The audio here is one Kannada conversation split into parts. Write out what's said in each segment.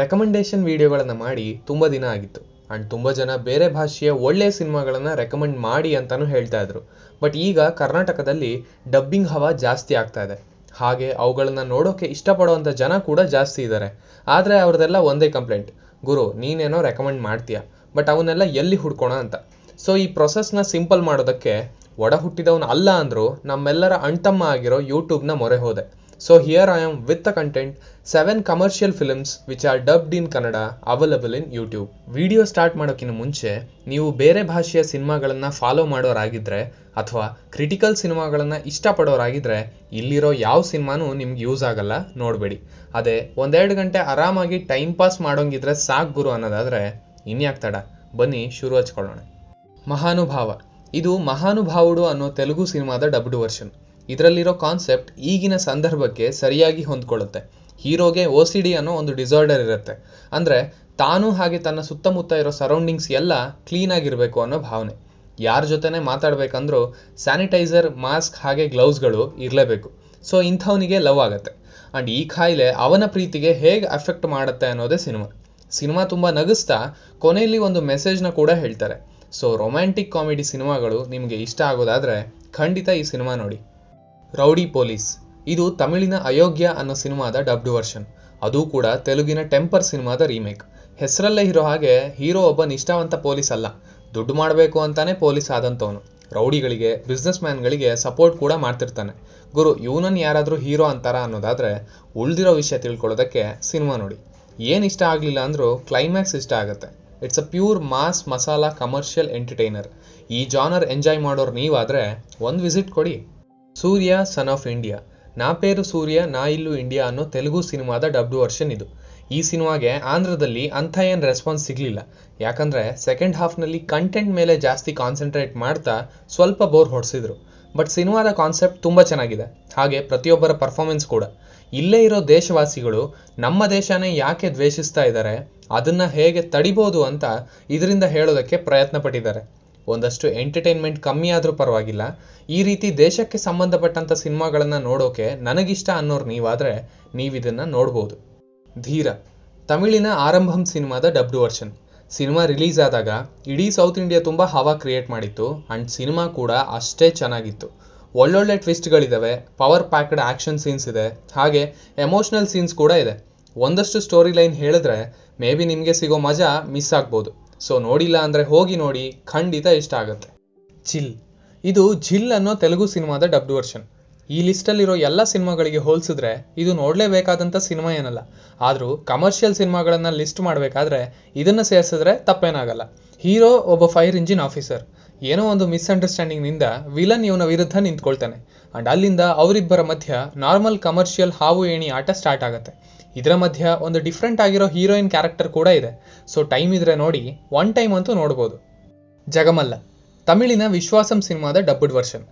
ರೆಕಮೆಂಡೇಷನ್ ವೀಡಿಯೋಗಳನ್ನು ಮಾಡಿ ತುಂಬ ದಿನ ಆಗಿತ್ತು ಆ್ಯಂಡ್ ತುಂಬ ಜನ ಬೇರೆ ಭಾಷೆಯ ಒಳ್ಳೆಯ ಸಿನಿಮಾಗಳನ್ನು ರೆಕಮೆಂಡ್ ಮಾಡಿ ಅಂತಲೂ ಹೇಳ್ತಾ ಇದ್ರು ಬಟ್ ಈಗ ಕರ್ನಾಟಕದಲ್ಲಿ ಡಬ್ಬಿಂಗ್ ಹವಾ ಜಾಸ್ತಿ ಆಗ್ತಾ ಇದೆ ಹಾಗೆ ಅವುಗಳನ್ನು ನೋಡೋಕೆ ಇಷ್ಟಪಡುವಂಥ ಜನ ಕೂಡ ಜಾಸ್ತಿ ಇದ್ದಾರೆ ಆದರೆ ಅವ್ರದ್ದೆಲ್ಲ ಒಂದೇ ಕಂಪ್ಲೇಂಟ್ ಗುರು ನೀನೇನೋ ರೆಕಮೆಂಡ್ ಮಾಡ್ತೀಯಾ ಬಟ್ ಅವನ್ನೆಲ್ಲ ಎಲ್ಲಿ ಹುಡ್ಕೋಣ ಅಂತ ಸೊ ಈ ಪ್ರೊಸೆಸ್ನ ಸಿಂಪಲ್ ಮಾಡೋದಕ್ಕೆ ಒಡ ಹುಟ್ಟಿದವನು ಅಲ್ಲ ಅಂದರೂ ನಮ್ಮೆಲ್ಲರ ಅಣ್ತಮ್ಮ ಆಗಿರೋ ಯೂಟ್ಯೂಬ್ನ ಮೊರೆ ಹೋದೆ So here I am with the content 7 commercial films which are dubbed in Kannada available in YouTube. Video start ಮಾಡೋಕ್ಕಿಂತ ಮುಂಚೆ ನೀವು ಬೇರೆ ಭಾಷೆಯ ಸಿನಿಮಾಗಳನ್ನು ಫಾಲೋ ಮಾಡೋರಾಗಿದ್ದರೆ ಅಥವಾ ಕ್ರಿಟಿಕಲ್ ಸಿನಿಮಾಗಳನ್ನು ಇಷ್ಟಪಡೋರಾಗಿದ್ದರೆ ಇಲ್ಲಿರೋ ಯಾವ ಸಿನಿಮಾನೂ ನಿಮ್ಗೆ ಯೂಸ್ ಆಗಲ್ಲ ನೋಡಬೇಡಿ ಅದೇ ಒಂದೆರಡು ಗಂಟೆ ಆರಾಮಾಗಿ ಟೈಮ್ ಪಾಸ್ ಮಾಡೋಂಗಿದ್ರೆ ಸಾಕು ಗುರು ಅನ್ನೋದಾದರೆ ಇನ್ಯಾಕ್ ತಡ ಬನ್ನಿ ಶುರು ಹಚ್ಕೊಳ್ಳೋಣ ಮಹಾನುಭಾವ ಇದು ಮಹಾನುಭಾವುಡು ಅನ್ನೋ ತೆಲುಗು ಸಿನಿಮಾದ ಡಬ್ಡು ವರ್ಷನ್ ಇದರಲ್ಲಿರೋ ಕಾನ್ಸೆಪ್ಟ್ ಈಗಿನ ಸಂದರ್ಭಕ್ಕೆ ಸರಿಯಾಗಿ ಹೊಂದ್ಕೊಳ್ಳುತ್ತೆ ಹೀರೋಗೆ ಓ ಸಿ ಡಿ ಅನ್ನೋ ಒಂದು ಡಿಸಾರ್ಡರ್ ಇರುತ್ತೆ ಅಂದರೆ ತಾನು ಹಾಗೆ ತನ್ನ ಸುತ್ತಮುತ್ತ ಇರೋ ಸರೌಂಡಿಂಗ್ಸ್ ಎಲ್ಲ ಕ್ಲೀನಾಗಿರಬೇಕು ಅನ್ನೋ ಭಾವನೆ ಯಾರ ಜೊತೆನೇ ಮಾತಾಡಬೇಕಂದ್ರೂ ಸ್ಯಾನಿಟೈಸರ್ ಮಾಸ್ಕ್ ಹಾಗೆ ಗ್ಲೌಸ್ಗಳು ಇರಲೇಬೇಕು ಸೊ ಇಂಥವನಿಗೆ ಲವ್ ಆಗುತ್ತೆ ಆ್ಯಂಡ್ ಈ ಖಾಯಿಲೆ ಅವನ ಪ್ರೀತಿಗೆ ಹೇಗೆ ಅಫೆಕ್ಟ್ ಮಾಡುತ್ತೆ ಅನ್ನೋದೇ ಸಿನಿಮಾ ಸಿನಿಮಾ ತುಂಬ ನಗಿಸ್ತಾ ಕೊನೆಯಲ್ಲಿ ಒಂದು ಮೆಸೇಜ್ನ ಕೂಡ ಹೇಳ್ತಾರೆ ಸೊ ರೊಮ್ಯಾಂಟಿಕ್ ಕಾಮಿಡಿ ಸಿನಿಮಾಗಳು ನಿಮಗೆ ಇಷ್ಟ ಆಗೋದಾದರೆ ಖಂಡಿತ ಈ ಸಿನಿಮಾ ನೋಡಿ ರೌಡಿ ಪೊಲೀಸ್ ಇದು ತಮಿಳಿನ ಅಯೋಗ್ಯ ಅನ್ನೋ ಸಿನಿಮಾದ ಡಬ್ಡ್ ವರ್ಷನ್ ಅದೂ ಕೂಡ ತೆಲುಗಿನ ಟೆಂಪರ್ ಸಿನಿಮಾದ ರೀಮೇಕ್ ಹೆಸರಲ್ಲೇ ಇರೋ ಹಾಗೆ ಹೀರೋ ಒಬ್ಬ ನಿಷ್ಠಾವಂತ ಪೊಲೀಸ್ ಅಲ್ಲ ದುಡ್ಡು ಮಾಡಬೇಕು ಅಂತಾನೆ ಪೊಲೀಸ್ ಆದಂತವನು ರೌಡಿಗಳಿಗೆ ಬಿಸ್ನೆಸ್ ಮ್ಯಾನ್ಗಳಿಗೆ ಸಪೋರ್ಟ್ ಕೂಡ ಮಾಡ್ತಿರ್ತಾನೆ ಗುರು ಇವನನ್ನು ಯಾರಾದರೂ ಹೀರೋ ಅಂತಾರ ಅನ್ನೋದಾದರೆ ಉಳಿದಿರೋ ವಿಷಯ ತಿಳ್ಕೊಳ್ಳೋದಕ್ಕೆ ಸಿನಿಮಾ ನೋಡಿ ಏನು ಇಷ್ಟ ಆಗಲಿಲ್ಲ ಅಂದರೂ ಕ್ಲೈಮ್ಯಾಕ್ಸ್ ಇಷ್ಟ ಆಗುತ್ತೆ it's a pure mass masala commercial entertainer ಈ ಜಾನರ್ ಎಂಜಾಯ್ ಮಾಡೋರು ನೀವಾದರೆ ಒಂದು ವಿಸಿಟ್ ಕೊಡಿ ಸೂರ್ಯ ಸನ್ ಆಫ್ ಇಂಡಿಯಾ ನಾ ಪೇರು ಸೂರ್ಯ ನಾ ಇಲ್ಲು ಇಂಡಿಯಾ ಅನ್ನೋ ತೆಲುಗು ಸಿನಿಮಾದ ಡಬ್ಡು ವರ್ಷನ್ ಇದು ಈ ಸಿನಿಮಾಗೆ ಆಂಧ್ರದಲ್ಲಿ ಅಂಥ ಏನು ರೆಸ್ಪಾನ್ಸ್ ಸಿಗಲಿಲ್ಲ ಯಾಕಂದರೆ ಸೆಕೆಂಡ್ ಹಾಫ್ನಲ್ಲಿ ಕಂಟೆಂಟ್ ಮೇಲೆ ಜಾಸ್ತಿ ಕಾನ್ಸಂಟ್ರೇಟ್ ಮಾಡ್ತಾ ಸ್ವಲ್ಪ ಬೋರ್ ಹೊಡೆಸಿದ್ರು ಬಟ್ ಸಿನಿಮಾದ ಕಾನ್ಸೆಪ್ಟ್ ತುಂಬ ಚೆನ್ನಾಗಿದೆ ಹಾಗೆ ಪ್ರತಿಯೊಬ್ಬರ ಪರ್ಫಾರ್ಮೆನ್ಸ್ ಕೂಡ ಇಲ್ಲೇ ಇರೋ ದೇಶವಾಸಿಗಳು ನಮ್ಮ ದೇಶನೇ ಯಾಕೆ ದ್ವೇಷಿಸ್ತಾ ಇದ್ದಾರೆ ಅದನ್ನು ಹೇಗೆ ತಡಿಬೋದು ಅಂತ ಇದರಿಂದ ಹೇಳೋದಕ್ಕೆ ಪ್ರಯತ್ನ ಪಟ್ಟಿದ್ದಾರೆ ಒಂದಷ್ಟು ಎಂಟರ್ಟೈನ್ಮೆಂಟ್ ಕಮ್ಮಿ ಆದರೂ ಪರವಾಗಿಲ್ಲ ಈ ರೀತಿ ದೇಶಕ್ಕೆ ಸಂಬಂಧಪಟ್ಟಂಥ ಸಿನಿಮಾಗಳನ್ನು ನೋಡೋಕೆ ನನಗಿಷ್ಟ ಅನ್ನೋರು ನೀವಾದರೆ ನೀವಿದನ್ನು ನೋಡ್ಬೋದು ಧೀರ ತಮಿಳಿನ ಆರಂಭಂ ಸಿನಿಮಾದ ಡಬ್ಡು ವರ್ಷನ್ ಸಿನಿಮಾ ರಿಲೀಸ್ ಆದಾಗ ಇಡೀ ಸೌತ್ ಇಂಡಿಯಾ ತುಂಬ ಹವಾ ಕ್ರಿಯೇಟ್ ಮಾಡಿತ್ತು ಆ್ಯಂಡ್ ಸಿನಿಮಾ ಕೂಡ ಅಷ್ಟೇ ಚೆನ್ನಾಗಿತ್ತು ಒಳ್ಳೊಳ್ಳೆ ಟ್ವಿಸ್ಟ್ಗಳಿದ್ದಾವೆ ಪವರ್ ಪ್ಯಾಕ್ಡ್ ಆ್ಯಕ್ಷನ್ ಸೀನ್ಸ್ ಇದೆ ಹಾಗೆ ಎಮೋಷ್ನಲ್ ಸೀನ್ಸ್ ಕೂಡ ಇದೆ ಒಂದಷ್ಟು ಸ್ಟೋರಿ ಲೈನ್ ಹೇಳಿದ್ರೆ ಮೇ ಬಿ ನಿಮಗೆ ಸಿಗೋ ಮಜಾ ಮಿಸ್ ಆಗ್ಬೋದು ಸೊ ನೋಡಿಲ್ಲ ಅಂದ್ರೆ ಹೋಗಿ ನೋಡಿ ಖಂಡಿತ ಇಷ್ಟ ಆಗುತ್ತೆ ಚಿಲ್ ಇದು ಜಿಲ್ ಅನ್ನೋ ತೆಲುಗು ಸಿನಿಮಾದ ಡಬ್ಡ್ ವರ್ಷನ್ ಈ ಲಿಸ್ಟಲ್ಲಿರೋ ಎಲ್ಲ ಸಿನಿಮಾಗಳಿಗೆ ಹೋಲಿಸಿದ್ರೆ ಇದು ನೋಡಲೇಬೇಕಾದಂಥ ಸಿನಿಮಾ ಏನಲ್ಲ ಆದ್ರೂ ಕಮರ್ಷಿಯಲ್ ಸಿನಿಮಾಗಳನ್ನ ಲಿಸ್ಟ್ ಮಾಡಬೇಕಾದ್ರೆ ಇದನ್ನ ಸೇರಿಸಿದ್ರೆ ತಪ್ಪೇನಾಗಲ್ಲ ಹೀರೋ ಒಬ್ಬ ಫೈರ್ ಇಂಜಿನ್ ಆಫೀಸರ್ ಏನೋ ಒಂದು ನಿಂದ ವಿಲನ್ ಇವನ ವಿರುದ್ಧ ನಿಂತ್ಕೊಳ್ತಾನೆ ಅಂಡ್ ಅಲ್ಲಿಂದ ಅವರಿಬ್ಬರ ಮಧ್ಯ ನಾರ್ಮಲ್ ಕಮರ್ಷಿಯಲ್ ಹಾವು ಏಣಿ ಆಟ ಸ್ಟಾರ್ಟ್ ಆಗುತ್ತೆ ಇದರ ಮಧ್ಯ ಒಂದು ಡಿಫ್ರೆಂಟ್ ಆಗಿರೋ ಹೀರೋಯಿನ್ ಕ್ಯಾರೆಕ್ಟರ್ ಕೂಡ ಇದೆ ಸೊ ಟೈಮ್ ಇದ್ರೆ ನೋಡಿ ಒನ್ ಟೈಮ್ ಅಂತೂ ನೋಡ್ಬೋದು ಜಗಮಲ್ಲ ತಮಿಳಿನ ವಿಶ್ವಾಸಂ ಸಿನಿಮಾದ dubbed version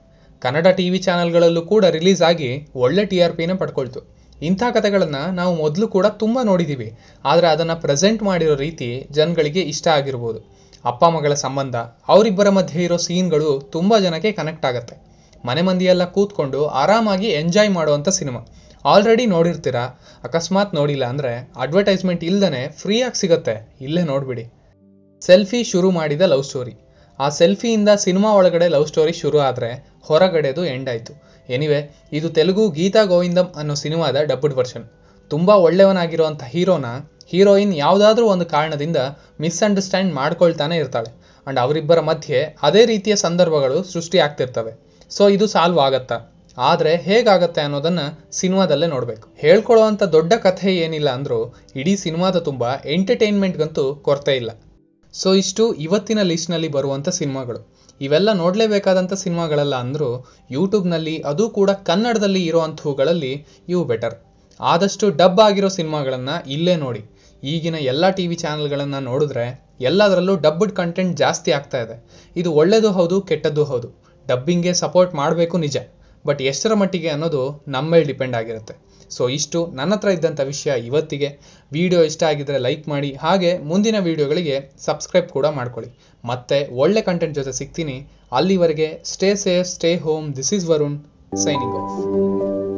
Kannada T V ಚಾನೆಲ್ಗಳಲ್ಲೂ ಕೂಡ ರಿಲೀಸ್ ಆಗಿ ಒಳ್ಳೆ ಟಿ ಆರ್ ಪಿನ ಪಡ್ಕೊಳ್ತು ಇಂಥ ಕಥೆಗಳನ್ನು ನಾವು ಮೊದಲು ಕೂಡ ತುಂಬ ನೋಡಿದ್ದೀವಿ ಆದರೆ ಅದನ್ನು ಪ್ರೆಸೆಂಟ್ ಮಾಡಿರೋ ರೀತಿ ಜನಗಳಿಗೆ ಇಷ್ಟ ಆಗಿರ್ಬೋದು ಅಪ್ಪ ಮಗಳ ಸಂಬಂಧ ಅವರಿಬ್ಬರ ಮಧ್ಯೆ ಇರೋ ಸೀನ್ಗಳು ತುಂಬ ಜನಕ್ಕೆ ಕನೆಕ್ಟ್ ಆಗುತ್ತೆ ಮನೆ ಮಂದಿಯೆಲ್ಲ ಕೂತ್ಕೊಂಡು ಆರಾಮಾಗಿ ಎಂಜಾಯ್ ಮಾಡುವಂಥ ಸಿನಿಮಾ ಆಲ್ರೆಡಿ ನೋಡಿರ್ತೀರಾ ಅಕಸ್ಮಾತ್ ನೋಡಿಲ್ಲ ಅಂದರೆ ಅಡ್ವರ್ಟೈಸ್ಮೆಂಟ್ ಇಲ್ಲದೇ ಫ್ರೀಯಾಗಿ ಸಿಗತ್ತೆ ಇಲ್ಲೇ ನೋಡಿಬಿಡಿ ಸೆಲ್ಫಿ ಶುರು ಮಾಡಿದ ಲವ್ ಸ್ಟೋರಿ ಆ ಸೆಲ್ಫಿಯಿಂದ ಸಿನಿಮಾ ಒಳಗಡೆ ಲವ್ ಸ್ಟೋರಿ ಶುರು ಆದರೆ ಹೊರಗಡೆದು ಎಂಡ್ ಆಯಿತು ಎನಿವೆ ಇದು ತೆಲುಗು ಗೀತಾ ಗೋವಿಂದಂ ಅನ್ನೋ ಸಿನಿಮಾದ ಡಬ್ಬಡ್ ವರ್ಷನ್ ತುಂಬ ಒಳ್ಳೆಯವನಾಗಿರುವಂಥ ಹೀರೋನ ಹೀರೋಯಿನ್ ಯಾವುದಾದ್ರೂ ಒಂದು ಕಾರಣದಿಂದ ಮಿಸ್ಅಂಡರ್ಸ್ಟ್ಯಾಂಡ್ ಮಾಡ್ಕೊಳ್ತಾನೆ ಇರ್ತಾಳೆ ಆ್ಯಂಡ್ ಅವರಿಬ್ಬರ ಮಧ್ಯೆ ಅದೇ ರೀತಿಯ ಸಂದರ್ಭಗಳು ಸೃಷ್ಟಿಯಾಗ್ತಿರ್ತವೆ ಸೊ ಇದು ಸಾಲ್ವ್ ಆಗತ್ತಾ ಆದರೆ ಹೇಗಾಗತ್ತೆ ಅನ್ನೋದನ್ನು ಸಿನಿಮಾದಲ್ಲೇ ನೋಡಬೇಕು ಹೇಳ್ಕೊಳ್ಳೋ ದೊಡ್ಡ ಕಥೆ ಏನಿಲ್ಲ ಅಂದರೂ ಇಡೀ ಸಿನಿಮಾದ ತುಂಬ ಎಂಟರ್ಟೈನ್ಮೆಂಟ್ಗಂತೂ ಕೊರತೆ ಇಲ್ಲ ಸೊ ಇಷ್ಟು ಇವತ್ತಿನ ಲಿಸ್ಟ್ನಲ್ಲಿ ಬರುವಂಥ ಸಿನಿಮಾಗಳು ಇವೆಲ್ಲ ನೋಡಲೇಬೇಕಾದಂಥ ಸಿನಿಮಾಗಳಲ್ಲ ಅಂದರೂ ಯೂಟ್ಯೂಬ್ನಲ್ಲಿ ಅದು ಕೂಡ ಕನ್ನಡದಲ್ಲಿ ಇರೋವಂಥವುಗಳಲ್ಲಿ ಇವು ಬೆಟರ್ ಆದಷ್ಟು ಡಬ್ ಆಗಿರೋ ಸಿನಿಮಾಗಳನ್ನು ಇಲ್ಲೇ ನೋಡಿ ಈಗಿನ ಎಲ್ಲ ಟಿ ವಿ ಚಾನಲ್ಗಳನ್ನು ನೋಡಿದ್ರೆ ಎಲ್ಲದರಲ್ಲೂ ಡಬ್ಡ್ ಕಂಟೆಂಟ್ ಜಾಸ್ತಿ ಆಗ್ತಾ ಇದೆ ಇದು ಒಳ್ಳೇದು ಹೌದು ಕೆಟ್ಟದ್ದು ಹೌದು ಡಬ್ಬಿಂಗ್ಗೆ ಸಪೋರ್ಟ್ ಮಾಡಬೇಕು ನಿಜ ಬಟ್ ಎಷ್ಟರ ಮಟ್ಟಿಗೆ ಅನ್ನೋದು ನಮ್ಮ ಮೇಲೆ ಡಿಪೆಂಡ್ ಆಗಿರುತ್ತೆ ಸೊ ಇಷ್ಟು ನನ್ನ ಹತ್ರ ಇದ್ದಂಥ ವಿಷಯ ಇವತ್ತಿಗೆ ವಿಡಿಯೋ ಇಷ್ಟ ಆಗಿದ್ದರೆ ಲೈಕ್ ಮಾಡಿ ಹಾಗೆ ಮುಂದಿನ ವಿಡಿಯೋಗಳಿಗೆ ಸಬ್ಸ್ಕ್ರೈಬ್ ಕೂಡ ಮಾಡ್ಕೊಳ್ಳಿ ಮತ್ತೆ ಒಳ್ಳೆ ಕಂಟೆಂಟ್ ಜೊತೆ ಸಿಗ್ತೀನಿ ಅಲ್ಲಿವರೆಗೆ stay safe stay home this is Varun signing of